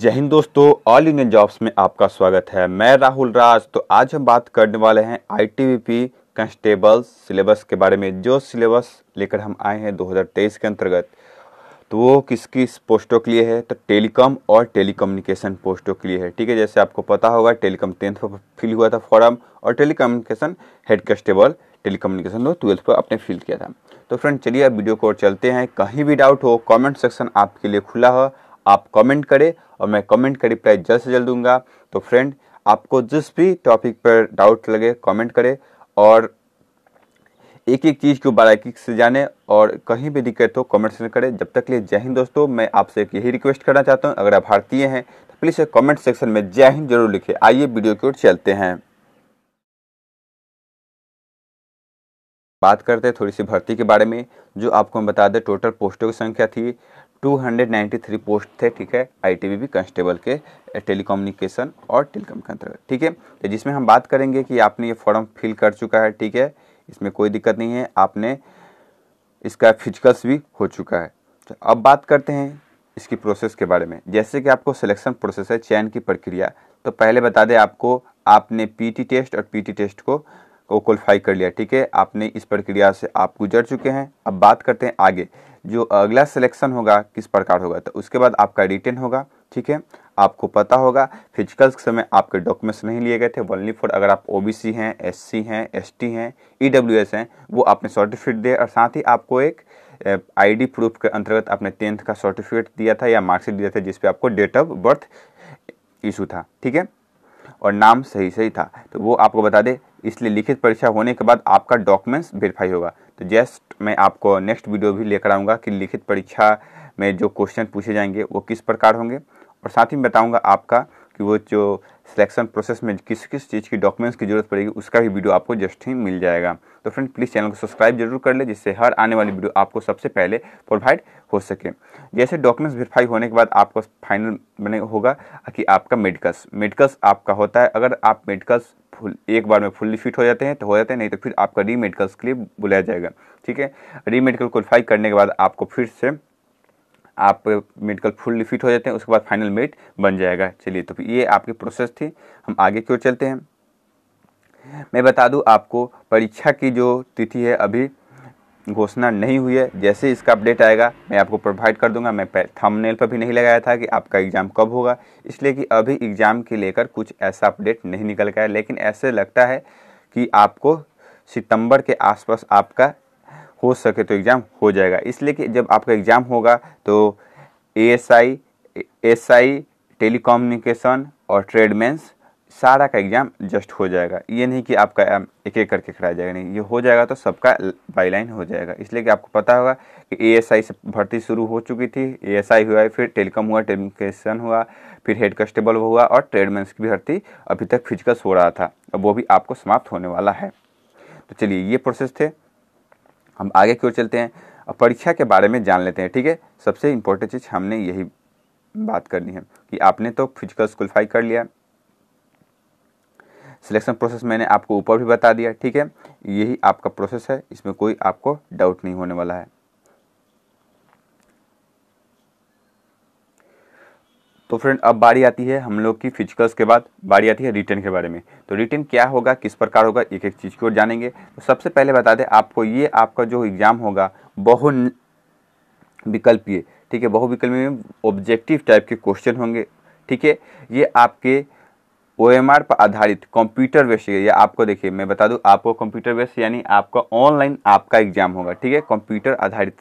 जय हिंद दोस्तों all Indian jobs में आपका स्वागत है मैं राहुल राज तो आज हम बात करने वाले हैं आईटीबीपी कांस्टेबल सिलेबस के बारे में जो सिलेबस लेकर हम आए हैं 2023 के अंतर्गत तो वो किस किस पोस्टों के लिए है तो टेलीकॉम और टेलीकम्युनिकेशन पोस्टों के लिए है ठीक है जैसे आपको पता होगा टेलीकॉम टेंथ पर फिल हुआ था फॉर्म और टेलीकम्युनिकेशन हेड कांस्टेबल टेलीकम्युनिकेशन दो ट्वेल्थ पर आपने फिल किया था तो फ्रेंड चलिए अब वीडियो को चलते हैं कहीं भी डाउट हो कमेंट सेक्शन आपके लिए खुला हो आप कमेंट करें और मैं कमेंट का रिप्लाई जल्द से जल्द दूंगा तो फ्रेंड आपको जिस भी टॉपिक पर डाउट लगे कमेंट करें और एक एक चीज़ को बारीकी से जाने और कहीं भी दिक्कत हो कमेंट सेक्शन करें जब तक लिए जय हिंद दोस्तों मैं आपसे यही रिक्वेस्ट करना चाहता हूँ अगर आप भारतीय हैं तो प्लीज़ कमेंट सेक्शन में जय हिंद जरूर लिखें आइए वीडियो की ओर चलते हैं बात करते हैं थोड़ी सी भर्ती के बारे में जो आपको हम बता दें टोटल पोस्टों की संख्या थी 293 पोस्ट थे ठीक है आईटीबीपी कांस्टेबल के टेलीकम्युनिकेशन और टेलीकॉम के अंतर्गत ठीक है तो जिसमें हम बात करेंगे कि आपने ये फॉर्म फिल कर चुका है ठीक है इसमें कोई दिक्कत नहीं है आपने इसका फिजिकल्स भी हो चुका है तो अब बात करते हैं इसकी प्रोसेस के बारे में जैसे कि आपको सिलेक्शन प्रोसेस है चयन की प्रक्रिया तो पहले बता दें आपको आपने पी टेस्ट और पी टेस्ट को को क्वालिफाई कर लिया ठीक है आपने इस प्रक्रिया से आप गुजर चुके हैं अब बात करते हैं आगे जो अगला सिलेक्शन होगा किस प्रकार होगा तो उसके बाद आपका रिटर्न होगा ठीक है आपको पता होगा फिजिकल्स के समय आपके डॉक्यूमेंट्स नहीं लिए गए थे वनली फॉर अगर आप ओबीसी हैं एससी हैं एसटी हैं ईडब्ल्यूएस e हैं वो आपने सर्टिफिकेट दिया और साथ ही आपको एक आईडी प्रूफ के अंतर्गत आपने टेंथ का सर्टिफिकेट दिया था या मार्कशीट दिया था जिसपे आपको डेट ऑफ बर्थ इशू था ठीक है और नाम सही सही था तो वो आपको बता दे इसलिए लिखित परीक्षा होने के बाद आपका डॉक्यूमेंट्स वेरीफाई होगा तो जस्ट मैं आपको नेक्स्ट वीडियो भी लेकर आऊँगा कि लिखित परीक्षा में जो क्वेश्चन पूछे जाएंगे वो किस प्रकार होंगे और साथ ही बताऊँगा आपका कि वो जो सिलेक्शन प्रोसेस में किस किस चीज़ की डॉक्यूमेंट्स की ज़रूरत पड़ेगी उसका भी वीडियो आपको जस्ट ही मिल जाएगा तो फ्रेंड प्लीज़ चैनल को सब्सक्राइब जरूर कर ले जिससे हर आने वाली वीडियो आपको सबसे पहले प्रोवाइड हो सके जैसे डॉक्यूमेंट्स वेरीफाई होने के बाद आपको फाइनल बने होगा कि आपका मेडिकल्स मेडिकल्स आपका होता है अगर आप मेडिकल्स फुल एक बार में फुल्ली फिट हो जाते हैं तो हो जाते हैं नहीं तो फिर आपका री मेडिकल्स के लिए बुलाया जाएगा ठीक है री मेडिकल क्वालिफाई करने के बाद आपको फिर से आप मेडिकल फुल्ली फिट हो जाते हैं उसके बाद फाइनल मेट बन जाएगा चलिए तो ये आपकी प्रोसेस थी हम आगे क्यों चलते हैं मैं बता दूं आपको परीक्षा की जो तिथि है अभी घोषणा नहीं हुई है जैसे इसका अपडेट आएगा मैं आपको प्रोवाइड कर दूंगा मैं थंबनेल पर भी नहीं लगाया था कि आपका एग्ज़ाम कब होगा इसलिए कि अभी एग्ज़ाम के लेकर कुछ ऐसा अपडेट नहीं निकल गया लेकिन ऐसे लगता है कि आपको सितंबर के आसपास आपका हो सके तो एग्ज़ाम हो जाएगा इसलिए कि जब आपका एग्ज़ाम होगा तो A S I S I telecommunication और ट्रेडमेंस सारा का एग्ज़ाम जस्ट हो जाएगा ये नहीं कि आपका एक एक करके कराया जाएगा नहीं ये हो जाएगा तो सबका बाईलाइन हो जाएगा इसलिए कि आपको पता होगा कि एएसआई से भर्ती शुरू हो चुकी थी एएसआई हुआ फिर टेलीकॉम हुआ टेलीकेशन हुआ फिर हेड कॉन्स्टेबल हुआ और ट्रेडमैन की भी भर्ती अभी तक फिजिकल्स हो रहा था अब वो भी आपको समाप्त होने वाला है तो चलिए ये प्रोसेस थे हम आगे क्यों चलते हैं अब परीक्षा के बारे में जान लेते हैं ठीक है सबसे इम्पोर्टेंट चीज़ हमने यही बात करनी है कि आपने तो फिजिकल्स क्वालिफाई कर लिया सिलेक्शन प्रोसेस मैंने आपको ऊपर भी बता दिया ठीक है यही आपका प्रोसेस है इसमें कोई आपको डाउट नहीं होने वाला है तो फ्रेंड अब बारी आती है हम लोग की फिजिकल्स के बाद बारी आती है रिटर्न के बारे में तो रिटर्न क्या होगा किस प्रकार होगा एक एक चीज़ की ओर जानेंगे तो सबसे पहले बता दें आपको ये आपका जो एग्ज़ाम होगा बहु विकल्पीय ठीक है बहुविकल्पीय विकल्पीय ऑब्जेक्टिव टाइप के क्वेश्चन होंगे ठीक है ये आपके ओ एम आर पर आधारित कंप्यूटर बेस्ड ये आपको देखिए मैं बता दूं आपको कंप्यूटर बेस्ड यानी आपका ऑनलाइन आपका एग्जाम होगा ठीक है कंप्यूटर आधारित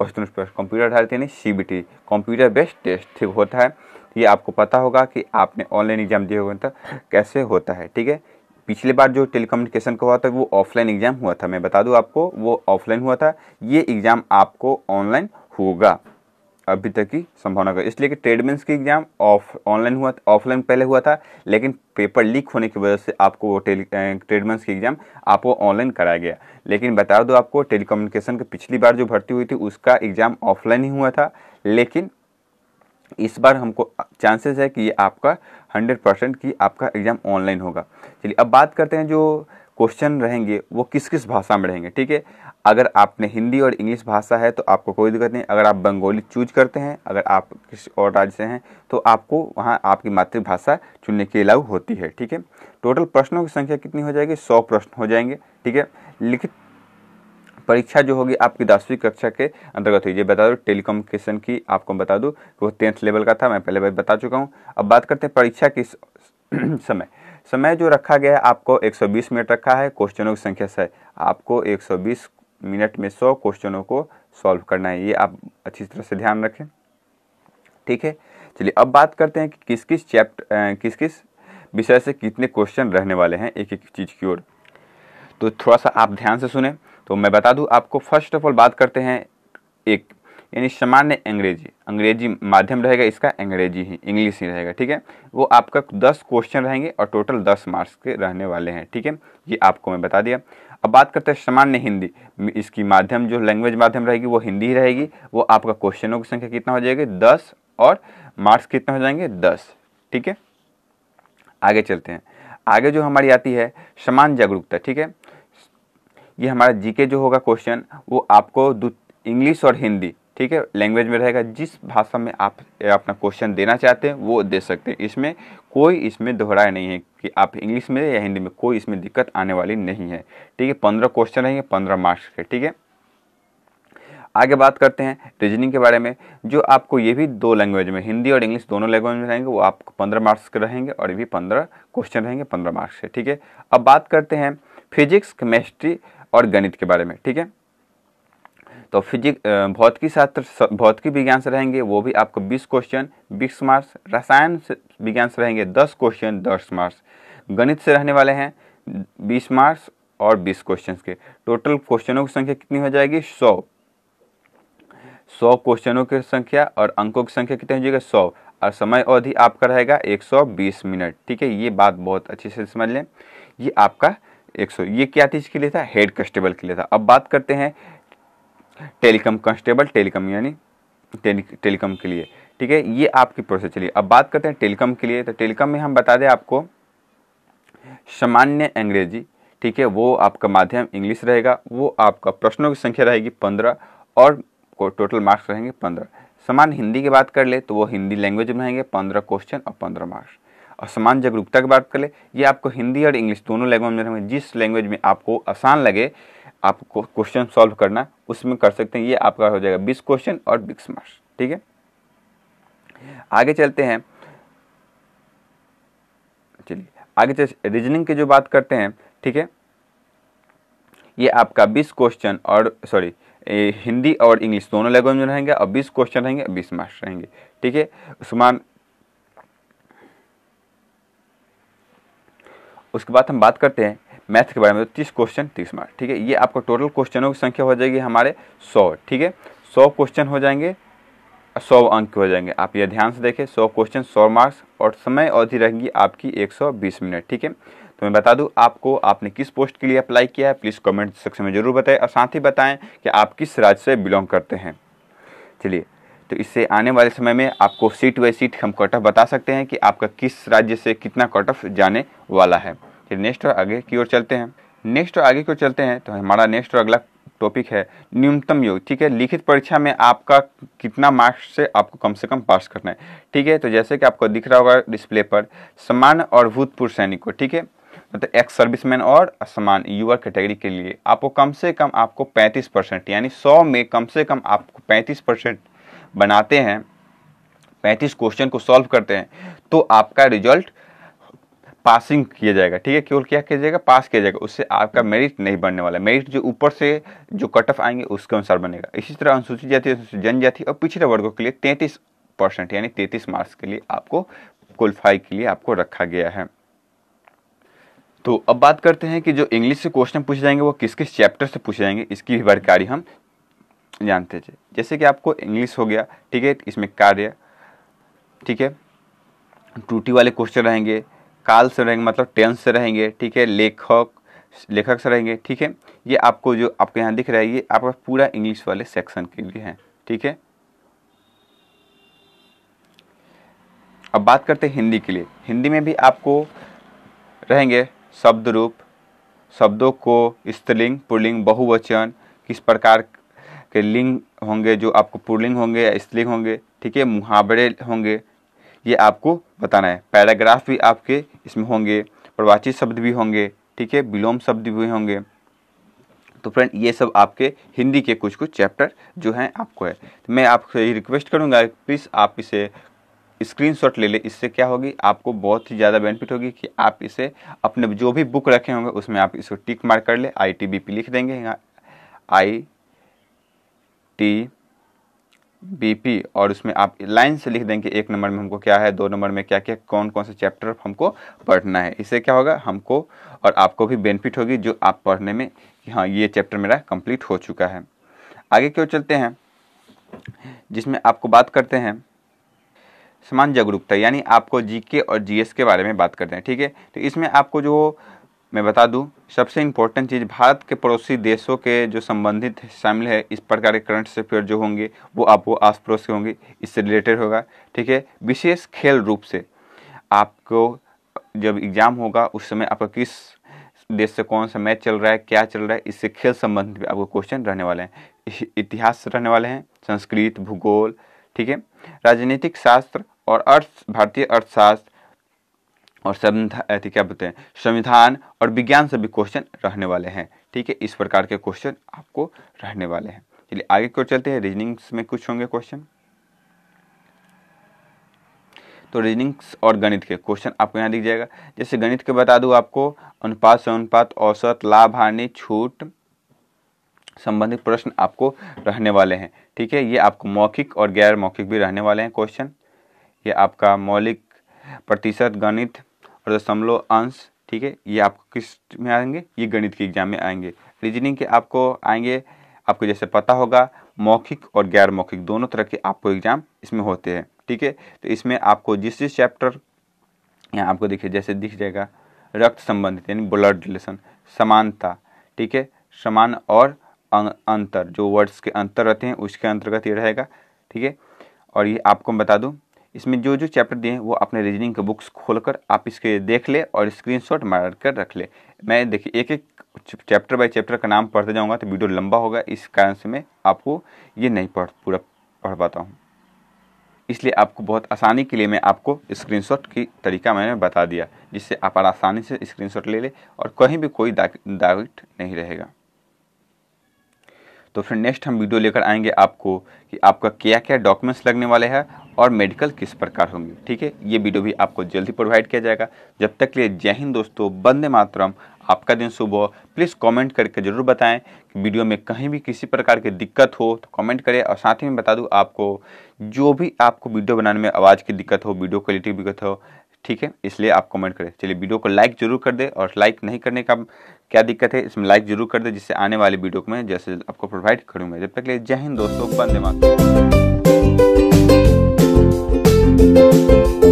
वस्तु कंप्यूटर आधारित यानी C B T computer based test ठीक होता है ये आपको पता होगा कि आपने ऑनलाइन एग्जाम दिया होगा तो कैसे होता है ठीक है पिछले बार जो टेलीकम्युनिकेशन का हुआ था वो ऑफलाइन एग्ज़ाम हुआ था मैं बता दूँ आपको वो ऑफलाइन हुआ था ये एग्ज़ाम आपको ऑनलाइन होगा अभी तक की संभावना का इसलिए कि ट्रेडमेंस की एग्ज़ाम ऑफ ऑनलाइन हुआ ऑफलाइन पहले हुआ था लेकिन पेपर लीक होने की वजह से आपको वो टेली ट्रेडमेंस की एग्ज़ाम आपको ऑनलाइन कराया गया लेकिन बता दो आपको टेलीकम्युनिकेशन की पिछली बार जो भर्ती हुई थी उसका एग्ज़ाम ऑफलाइन ही हुआ था लेकिन इस बार हमको चांसेस है कि ये आपका हंड्रेड परसेंट कि आपका एग्ज़ाम ऑनलाइन होगा चलिए अब बात करते हैं जो क्वेश्चन रहेंगे वो किस किस भाषा में रहेंगे ठीक है अगर आपने हिंदी और इंग्लिश भाषा है तो आपको कोई दिक्कत नहीं अगर आप बंगाली चूज करते हैं अगर आप किसी और राज्य से हैं तो आपको वहाँ आपकी मातृभाषा चुनने के अलाउ होती है ठीक है टोटल प्रश्नों की संख्या कितनी हो जाएगी सौ प्रश्न हो जाएंगे ठीक है लिखित परीक्षा जो होगी आपकी दसवीं कक्षा के अंतर्गत हुई ये बता दो टेलीकम्युनिकेशन की आपको बता दूँ वो टेंथ लेवल का था मैं पहले बता चुका हूँ अब बात करते हैं परीक्षा किस समय समय जो रखा गया है आपको 120 मिनट रखा है क्वेश्चनों की संख्या से आपको 120 मिनट में 100 क्वेश्चनों को सॉल्व करना है ये आप अच्छी तरह से ध्यान रखें ठीक है चलिए अब बात करते हैं कि किस किस चैप्टर किस किस विषय से कितने क्वेश्चन रहने वाले हैं एक एक चीज़ की ओर तो थोड़ा सा आप ध्यान से सुने तो मैं बता दूँ आपको फर्स्ट ऑफ ऑल बात करते हैं एक यानी सामान्य अंग्रेजी अंग्रेजी माध्यम रहेगा इसका अंग्रेजी ही इंग्लिश ही रहेगा ठीक है वो आपका दस क्वेश्चन रहेंगे और टोटल दस मार्क्स के रहने वाले हैं ठीक है ये आपको मैं बता दिया अब बात करते हैं सामान्य हिंदी इसकी माध्यम जो लैंग्वेज माध्यम रहेगी वो हिंदी ही रहेगी वो आपका क्वेश्चनों की संख्या कितना हो जाएगी दस और मार्क्स कितने हो जाएंगे दस ठीक है आगे चलते हैं आगे जो हमारी आती है समान जागरूकता ठीक है ये हमारा जीके जो होगा क्वेश्चन वो आपको इंग्लिश और हिंदी ठीक है लैंग्वेज में रहेगा जिस भाषा में आप अपना क्वेश्चन देना चाहते हैं वो दे सकते हैं इसमें कोई इसमें दोहराया नहीं है कि आप इंग्लिश में या हिंदी में कोई इसमें दिक्कत आने वाली नहीं है ठीक है पंद्रह क्वेश्चन रहेंगे पंद्रह मार्क्स के ठीक है आगे बात करते हैं रीजनिंग के बारे में जो आपको ये भी दो लैंग्वेज में हिंदी और इंग्लिश दोनों लैंग्वेज में रहेंगे वो आपको पंद्रह मार्क्स के रहेंगे और ये भी पंद्रह क्वेश्चन रहेंगे पंद्रह मार्क्स के ठीक है अब बात करते हैं फिजिक्स केमेस्ट्री और गणित के बारे में ठीक है तो फिजिक भौतिकी शास्त्र भौतिकी विज्ञान से रहेंगे वो भी आपको 20 क्वेश्चन 20 मार्क्स रसायन विज्ञान से रहेंगे 10 क्वेश्चन 10 मार्क्स गणित से रहने वाले हैं 20 मार्क्स और 20 क्वेश्चन के टोटल क्वेश्चनों की संख्या कितनी हो जाएगी 100 100 क्वेश्चनों की संख्या और अंकों की संख्या कितनी हो जाएगी सौ और समय अवधि आपका रहेगा एक मिनट ठीक है ये बात बहुत अच्छे से समझ लें ये आपका एक ये क्या चीज़ के लिए था हेड कस्टेबल के लिए था अब बात करते हैं टेलीकॉम कांस्टेबल टेलीकॉम यानी टेलीकॉम के लिए ठीक है ये आपकी प्रोसेस चलिए अब बात करते हैं टेलीकॉम के लिए तो टेलीकॉम में हम बता दें आपको सामान्य अंग्रेजी ठीक है वो आपका माध्यम इंग्लिश रहेगा वो आपका प्रश्नों की संख्या रहेगी पंद्रह और टोटल मार्क्स रहेंगे पंद्रह समान हिंदी की बात कर ले तो वो हिंदी लैंग्वेज में रहेंगे पंद्रह क्वेश्चन और पंद्रह मार्क्स और समान जागरूकता की बात कर ले ये आपको हिंदी और इंग्लिश दोनों लैंग्वेज में रहेंगे जिस लैंग्वेज में आपको आसान लगे आप क्वेश्चन सॉल्व करना उसमें कर सकते हैं ये आपका हो जाएगा बीस क्वेश्चन और बीस मार्क्स ठीक है आगे चलते हैं चलिए आगे चल रीजनिंग की जो बात करते हैं ठीक है ये आपका बीस क्वेश्चन और सॉरी हिंदी और इंग्लिश दोनों लैंग्वेज में रहेंगे और बीस क्वेश्चन रहेंगे बीस मार्क्स रहेंगे ठीक है उस्मान उसके बाद हम बात करते हैं मैथ के बारे में तो तीस क्वेश्चन तीस मार्क ठीक है ये आपका टोटल क्वेश्चनों की संख्या हो जाएगी हमारे सौ ठीक है सौ क्वेश्चन हो जाएंगे सौ अंक हो जाएंगे आप ये ध्यान से देखें सौ क्वेश्चन सौ मार्क्स और समय अवधि रहेगी आपकी एक सौ बीस मिनट ठीक है तो मैं बता दूं आपको आपने किस पोस्ट के लिए अप्लाई किया है प्लीज़ कमेंट सेक्शन में ज़रूर बताएं और साथ ही बताएं कि आप किस राज्य से बिलोंग करते हैं चलिए तो इससे आने वाले समय में आपको सीट बाई सीट हम कट ऑफ बता सकते हैं कि आपका किस राज्य से कितना कट ऑफ जाने वाला है फिर नेक्स्ट और आगे की ओर चलते हैं नेक्स्ट और आगे की ओर चलते हैं तो हमारा नेक्स्ट और अगला टॉपिक है न्यूनतम योग ठीक है लिखित परीक्षा में आपका कितना मार्क्स से आपको कम से कम पास करना है ठीक है तो जैसे कि आपको दिख रहा होगा डिस्प्ले पर समान और भूतपूर्व सैनिक को ठीक है मतलब एक्स सर्विसमैन और असमान युवा कैटेगरी के, के लिए आपको कम से कम आपको 35 परसेंट यानी 100 में कम से कम आपको 35 परसेंट बनाते हैं 35 क्वेश्चन को सॉल्व करते हैं तो आपका रिजल्ट पासिंग किया जाएगा ठीक है केवल क्या किया जाएगा पास किया जाएगा उससे आपका मेरिट नहीं बनने वाला मेरिट जो ऊपर से जो कट ऑफ आएंगे उसके अनुसार बनेगा इसी तरह अनुसूचित जाति अनुसूचित जनजाति और पिछड़े वर्गों के लिए तैंतीस परसेंट यानी तैंतीस मार्क्स के लिए आपको क्वालिफाई के लिए आपको रखा गया है तो अब बात करते हैं कि जो इंग्लिश से क्वेश्चन पूछे जाएंगे वो किस किस चैप्टर से पूछे जाएंगे इसकी भी जानकारी हम जानते थे जैसे कि आपको इंग्लिश हो गया ठीक है इसमें कार्य ठीक है टूटी वाले क्वेश्चन रहेंगे काल से रहेंगे मतलब टेंस से रहेंगे ठीक है लेखक लेखक से रहेंगे ठीक है ये आपको जो आपके यहाँ दिख रहा है ये आपका पूरा इंग्लिश वाले सेक्शन के लिए है ठीक है अब बात करते हैं हिंदी के लिए हिंदी में भी आपको रहेंगे शब्द रूप शब्दों को स्त्रीलिंग पुलिंग बहुवचन किस प्रकार के लिंग होंगे जो आपको पुलिंग होंगे या स्त्रीलिंग होंगे ठीक है मुहावरे होंगे ये आपको बताना है पैराग्राफ भी आपके इसमें होंगे प्रवाची शब्द भी होंगे ठीक है विलोम शब्द भी होंगे तो फ्रेंड ये सब आपके हिंदी के कुछ कुछ चैप्टर जो हैं आपको है तो मैं आपसे ये रिक्वेस्ट करूँगा प्लीज़ आप इसे स्क्रीनशॉट ले लें इससे क्या होगी आपको बहुत ही ज़्यादा बेनिफिट होगी कि आप इसे अपने जो भी बुक रखे होंगे उसमें आप इसको टिक मार्क कर ले आई टी बी पी लिख देंगे यहाँ आई टी बीपी और उसमें आप लाइन से लिख देंगे एक नंबर में हमको क्या है दो नंबर में क्या क्या कौन कौन से चैप्टर हमको पढ़ना है इससे क्या होगा हमको और आपको भी बेनिफिट होगी जो आप पढ़ने में कि हाँ ये चैप्टर मेरा कंप्लीट हो चुका है आगे क्यों चलते हैं जिसमें आपको बात करते हैं समान जागरूकता यानी आपको जीके और जीएस के बारे में बात करते हैं ठीक है तो इसमें आपको जो मैं बता दूं सबसे इम्पोर्टेंट चीज़ भारत के पड़ोसी देशों के जो संबंधित शामिल है इस प्रकार के करंट अफेयर जो होंगे वो आपको आस पड़ोस के होंगे इससे रिलेटेड होगा ठीक है विशेष खेल रूप से आपको जब एग्ज़ाम होगा उस समय आपका किस देश से कौन सा मैच चल रहा है क्या चल रहा है इससे खेल संबंधित आपको क्वेश्चन रहने वाले हैं इतिहास रहने वाले हैं संस्कृत भूगोल ठीक है राजनीतिक शास्त्र और अर्थ भारतीय अर्थशास्त्र और संविधान क्या बोलते हैं संविधान और विज्ञान से भी क्वेश्चन रहने वाले हैं ठीक है इस प्रकार के क्वेश्चन आपको रहने वाले हैं चलिए आगे क्यों चलते हैं रीजनिंग्स में कुछ होंगे क्वेश्चन तो रीजनिंग्स और गणित के क्वेश्चन आपको यहाँ दिख जाएगा जैसे गणित के बता दूँ आपको अनुपात से अनुपात औसत लाभ हानि छूट संबंधित प्रश्न आपको रहने वाले हैं ठीक है ये आपको मौखिक और गैर मौखिक भी रहने वाले हैं क्वेश्चन ये आपका मौलिक प्रतिशत गणित और दशमलव अंश ठीक है ये आपको किस में आएंगे ये गणित के एग्जाम में आएंगे रीजनिंग के आपको आएंगे आपको जैसे पता होगा मौखिक और गैर मौखिक दोनों तरह के आपको एग्जाम इसमें होते हैं ठीक है तो इसमें आपको जिस जिस चैप्टर यहाँ आपको देखिए जैसे दिख जाएगा रक्त संबंधित यानी ब्लड रिलेशन समानता ठीक है समान और अं, अंतर जो वर्ड्स के अंतर रहते हैं उसके अंतर्गत ये रहेगा ठीक है और ये आपको मैं बता दूँ इसमें जो जो चैप्टर दिए हैं वो अपने रीजनिंग के बुक्स खोलकर आप इसके देख ले और स्क्रीनशॉट मार कर रख ले मैं देखिए एक एक चैप्टर बाय चैप्टर का नाम पढ़ते जाऊँगा तो वीडियो लंबा होगा इस कारण से मैं आपको ये नहीं पढ़ पूरा पढ़ पाता हूँ इसलिए आपको बहुत आसानी के लिए मैं आपको शॉट की तरीका मैंने बता दिया जिससे आप आसानी से शॉट ले ले और कहीं भी कोई डाउट नहीं रहेगा तो फिर नेक्स्ट हम वीडियो लेकर आएंगे आपको कि आपका क्या क्या डॉक्यूमेंट्स लगने वाले हैं और मेडिकल किस प्रकार होंगे ठीक है ये वीडियो भी आपको जल्दी प्रोवाइड किया जाएगा जब तक लिए जय हिंद दोस्तों बंदे मातरम आपका दिन शुभ हो प्लीज़ कमेंट करके ज़रूर बताएं कि वीडियो में कहीं भी किसी प्रकार की दिक्कत हो तो कमेंट करें और साथ ही में बता दूं आपको जो भी आपको वीडियो बनाने में आवाज़ की दिक्कत हो वीडियो क्वालिटी की दिक्कत हो ठीक है इसलिए आप कमेंट करें चलिए वीडियो को लाइक जरूर कर दे और लाइक नहीं करने का क्या दिक्कत है इसमें लाइक जरूर कर दे जिससे आने वाले वीडियो को मैं जैसे आपको प्रोवाइड करूँगा जब तक लिए जय हिंद दोस्तों बंदे मातरम Música